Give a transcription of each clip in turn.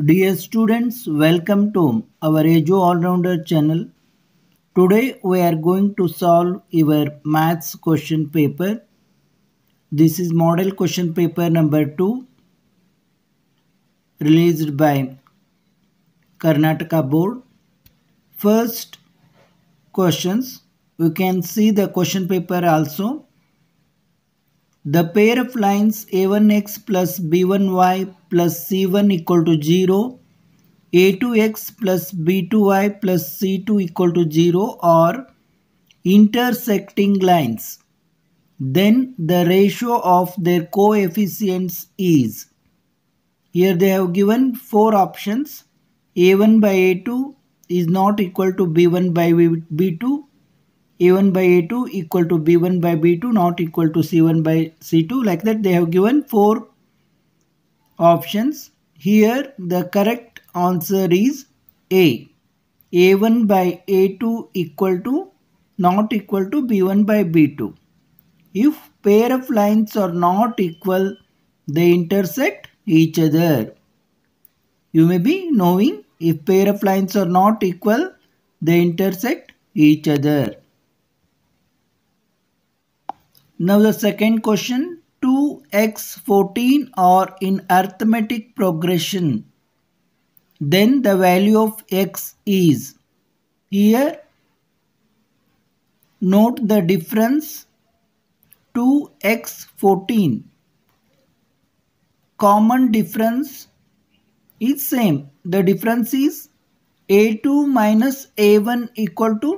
Dear students, welcome to our AJO All-Rounder channel. Today we are going to solve your maths question paper. This is model question paper number 2 released by Karnataka board. First questions, you can see the question paper also. The pair of lines a1x plus b1y plus c1 equal to 0, a2x plus b2y plus c2 equal to 0 are intersecting lines. Then the ratio of their coefficients is. Here they have given four options. a1 by a2 is not equal to b1 by b2 a1 by a2 equal to b1 by b2 not equal to c1 by c2 like that they have given four options here the correct answer is a a1 by a2 equal to not equal to b1 by b2 if pair of lines are not equal they intersect each other you may be knowing if pair of lines are not equal they intersect each other now the second question 2x14 are in arithmetic progression. Then the value of x is here note the difference 2x14 common difference is same the difference is a2 minus a1 equal to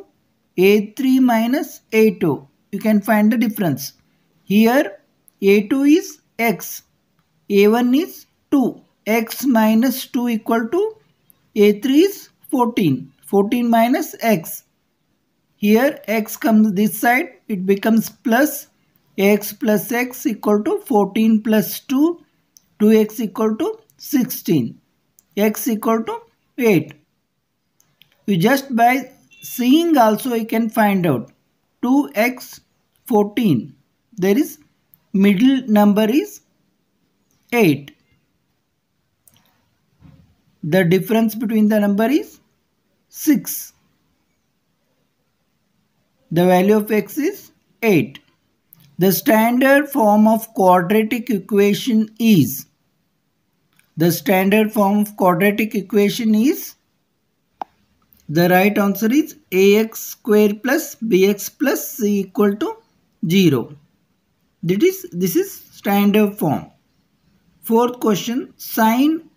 a3 minus a2 you can find the difference. Here a2 is x, a1 is 2, x minus 2 equal to a3 is 14, 14 minus x. Here x comes this side, it becomes plus x plus x equal to 14 plus 2, 2x equal to 16, x equal to 8. You just by seeing also you can find out 2x 14 there is middle number is 8 the difference between the number is 6 the value of x is 8 the standard form of quadratic equation is the standard form of quadratic equation is the right answer is ax square plus bx plus c equal to 0. That is, this is standard form. Fourth question, sine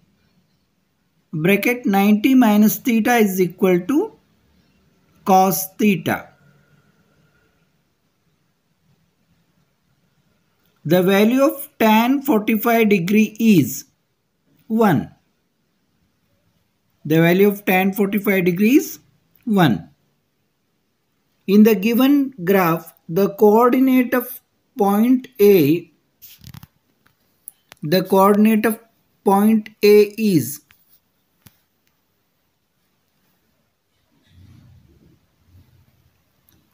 bracket 90 minus theta is equal to cos theta. The value of tan 45 degree is 1. The value of tan 45 degrees 1. In the given graph, the coordinate of point A the coordinate of point A is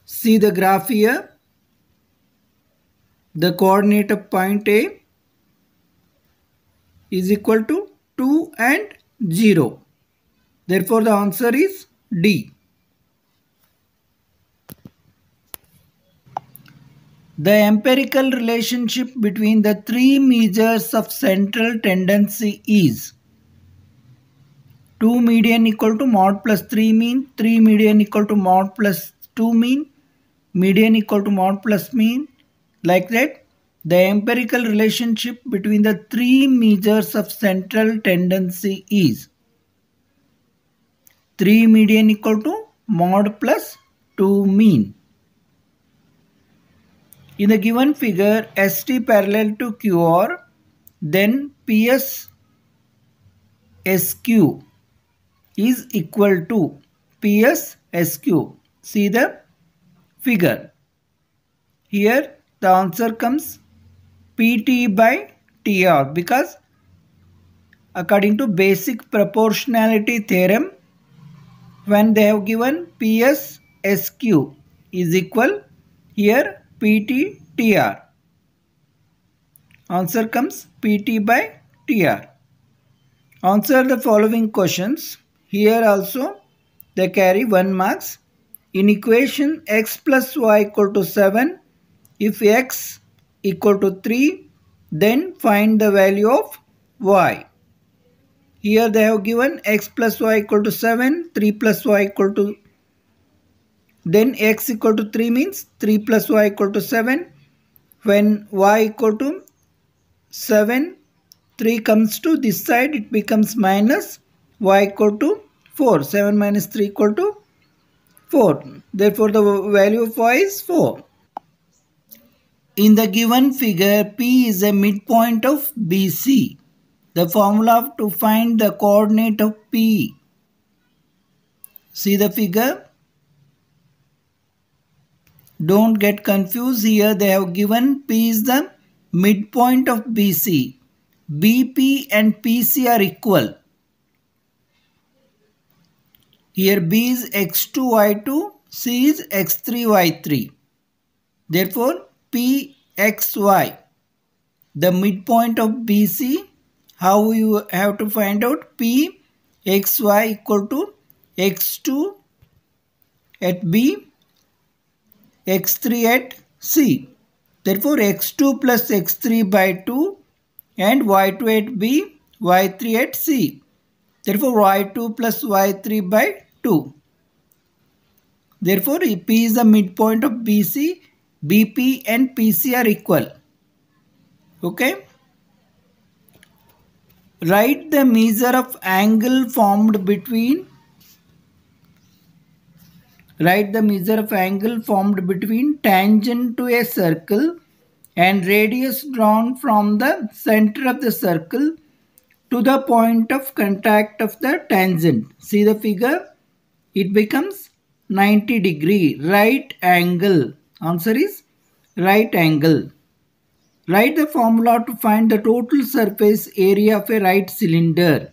see the graph here the coordinate of point A is equal to 2 and 0 therefore the answer is D The empirical relationship between the three measures of central tendency is 2 median equal to mod plus 3 mean, 3 median equal to mod plus 2 mean, median equal to mod plus mean, like that. The empirical relationship between the three measures of central tendency is 3 median equal to mod plus 2 mean. In the given figure, ST parallel to QR, then PS SQ is equal to PS SQ. See the figure. Here the answer comes PT by TR because according to basic proportionality theorem when they have given PS SQ is equal here Tr Answer comes PT by TR. Answer the following questions. Here also they carry 1 marks. In equation x plus y equal to 7, if x equal to 3, then find the value of y. Here they have given x plus y equal to 7, 3 plus y equal to then x equal to 3 means 3 plus y equal to 7. When y equal to 7, 3 comes to this side, it becomes minus y equal to 4. 7 minus 3 equal to 4. Therefore, the value of y is 4. In the given figure, P is a midpoint of BC. The formula to find the coordinate of P. See the figure. Don't get confused here. They have given P is the midpoint of BC. BP and PC are equal. Here B is X2Y2, C is X3Y3. Therefore, PXY, the midpoint of BC, how you have to find out PXY equal to X2 at B x3 at C. Therefore, x2 plus x3 by 2 and y2 at B, y3 at C. Therefore, y2 plus y3 by 2. Therefore, P is the midpoint of BC, BP and PC are equal. Okay. Write the measure of angle formed between Write the measure of angle formed between tangent to a circle and radius drawn from the center of the circle to the point of contact of the tangent. See the figure? It becomes 90 degree right angle. Answer is right angle. Write the formula to find the total surface area of a right cylinder.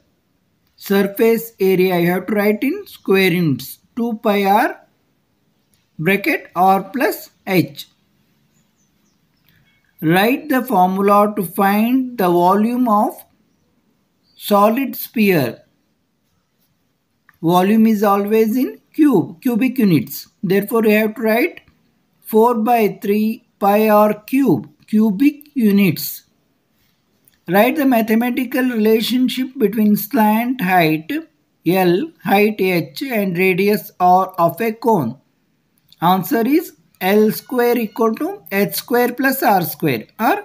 Surface area I have to write in square units. 2 pi r bracket r plus h. Write the formula to find the volume of solid sphere. Volume is always in cube, cubic units. Therefore, we have to write 4 by 3 pi r cube, cubic units. Write the mathematical relationship between slant height L, height h and radius r of a cone. Answer is L square equal to H square plus R square or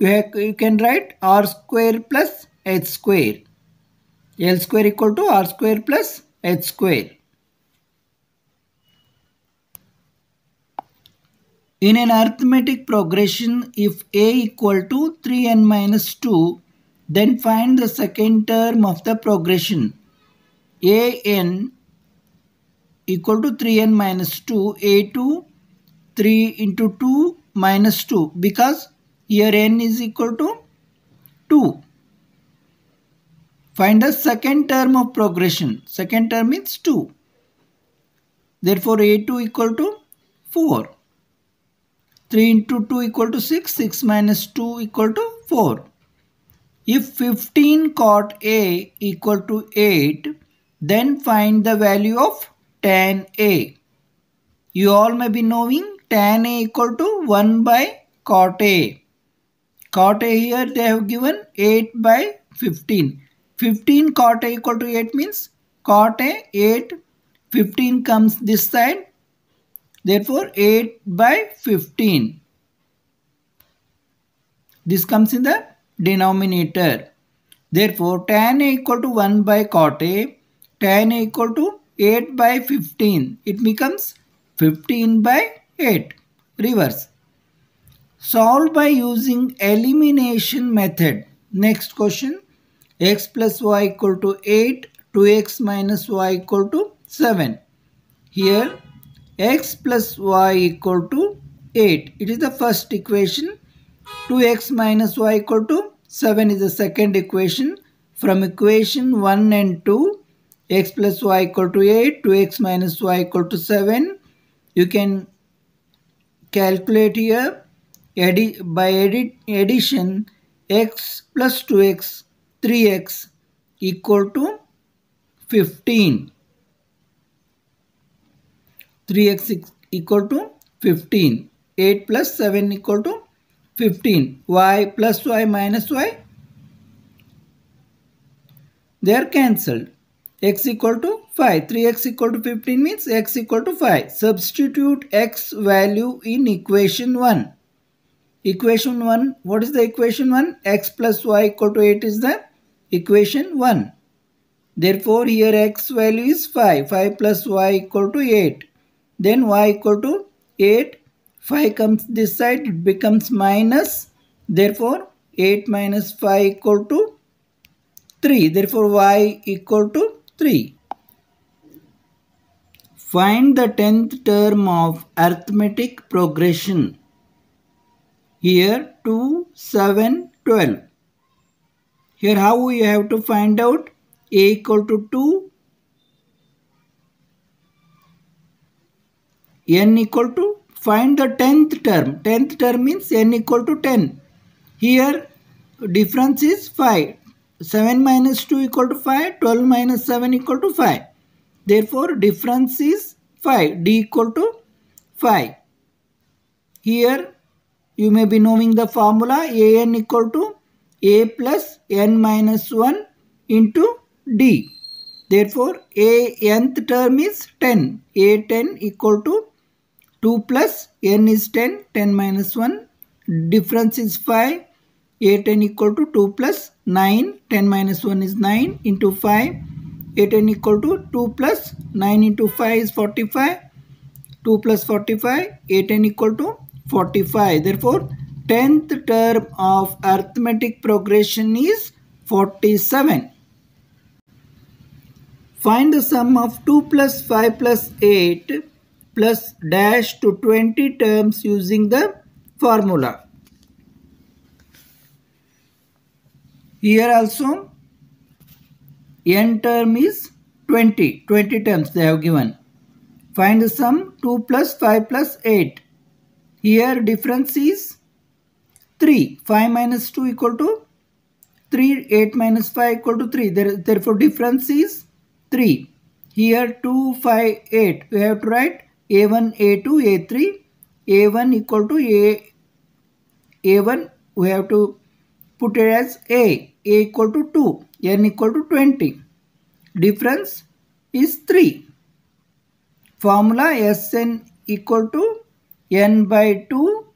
you, have, you can write R square plus H square. L square equal to R square plus H square. In an arithmetic progression, if A equal to 3n minus 2, then find the second term of the progression. an equal to 3n minus 2 a2 3 into 2 minus 2 because here n is equal to 2 find the second term of progression second term is 2 therefore a2 equal to 4 3 into 2 equal to 6 6 minus 2 equal to 4 if 15 cot a equal to 8 then find the value of tan A. You all may be knowing tan A equal to 1 by cot A. Cot A here they have given 8 by 15. 15 cot A equal to 8 means cot A 8, 15 comes this side. Therefore 8 by 15. This comes in the denominator. Therefore tan A equal to 1 by cot A. Tan A equal to 8 by 15. It becomes 15 by 8. Reverse. Solve by using elimination method. Next question. x plus y equal to 8, 2x minus y equal to 7. Here x plus y equal to 8. It is the first equation. 2x minus y equal to 7 is the second equation. From equation 1 and 2, x plus y equal to 8 to x minus y equal to 7 you can calculate here by addition x plus 2x 3x equal to 15 3x equal to 15 8 plus 7 equal to 15 y plus y minus y they are cancelled x equal to 5. 3x equal to 15 means x equal to 5. Substitute x value in equation 1. Equation 1, what is the equation 1? x plus y equal to 8 is the equation 1. Therefore, here x value is 5. 5 plus y equal to 8. Then y equal to 8. 5 comes this side, it becomes minus. Therefore, 8 minus 5 equal to 3. Therefore, y equal to 3. Find the 10th term of arithmetic progression. Here 2, 7, 12. Here how we have to find out a equal to 2, n equal to find the 10th term. 10th term means n equal to 10. Here difference is 5. 7 minus 2 equal to 5, 12 minus 7 equal to 5. Therefore, difference is 5, d equal to 5. Here, you may be knowing the formula an equal to a plus n minus 1 into d. Therefore, a nth term is 10. a 10 equal to 2 plus n is 10, 10 minus 1. Difference is 5. 8n equal to 2 plus 9 10 minus 1 is 9 into 5 8n equal to 2 plus 9 into 5 is 45 2 plus 45 8n equal to 45 therefore 10th term of arithmetic progression is 47 find the sum of 2 plus 5 plus 8 plus dash to 20 terms using the formula Here also n term is 20. 20 terms they have given. Find the sum 2 plus 5 plus 8. Here difference is 3. 5 minus 2 equal to 3. 8 minus 5 equal to 3. There, therefore difference is 3. Here 2, 5, 8. We have to write a1, A2, A3. A1 equal to A. A1 we have to put it as A a equal to 2, n equal to 20. Difference is 3. Formula Sn equal to n by 2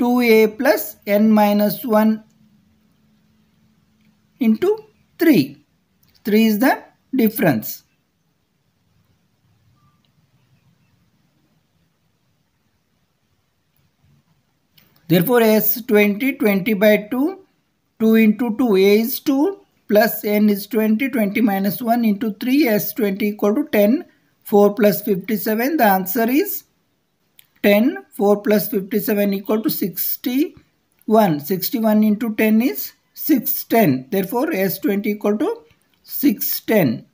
2a plus n minus 1 into 3. 3 is the difference. Therefore, S 20, 20 by 2, 2 into 2, A is 2 plus N is 20, 20 minus 1 into 3, S 20 equal to 10, 4 plus 57. The answer is 10, 4 plus 57 equal to 61. 61 into 10 is 610. Therefore, S20 equal to 610.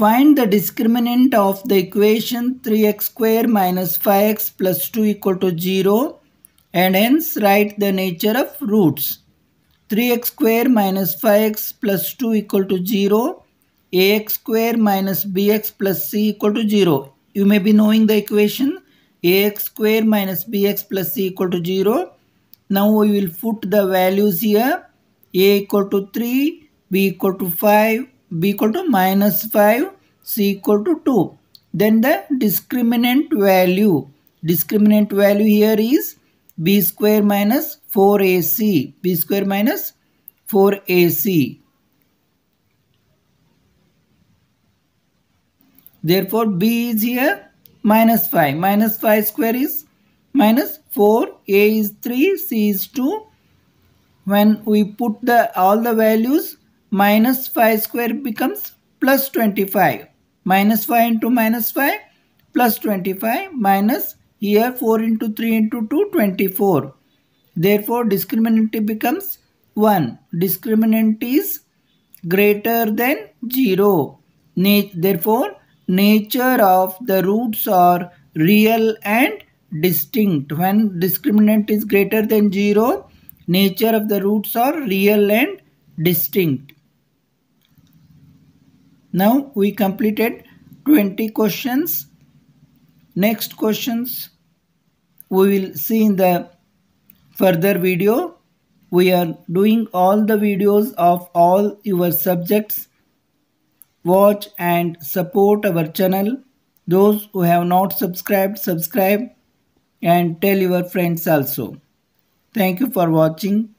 Find the discriminant of the equation 3x square minus 5x plus 2 equal to 0 and hence write the nature of roots. 3x square minus 5x plus 2 equal to 0, ax square minus bx plus c equal to 0. You may be knowing the equation ax square minus bx plus c equal to 0. Now we will put the values here a equal to 3, b equal to 5, b equal to minus 5, c equal to 2. Then the discriminant value. Discriminant value here is b square minus 4ac. b square minus 4ac. Therefore, b is here minus 5. Minus 5 square is minus 4. a is 3. c is 2. When we put the all the values minus 5 square becomes plus 25. Minus 5 into minus 5 plus 25 minus here 4 into 3 into 2 24. Therefore discriminant becomes 1. Discriminant is greater than 0. Na therefore nature of the roots are real and distinct. When discriminant is greater than 0, nature of the roots are real and distinct. Now we completed 20 questions. Next questions we will see in the further video. We are doing all the videos of all your subjects. Watch and support our channel. Those who have not subscribed, subscribe and tell your friends also. Thank you for watching.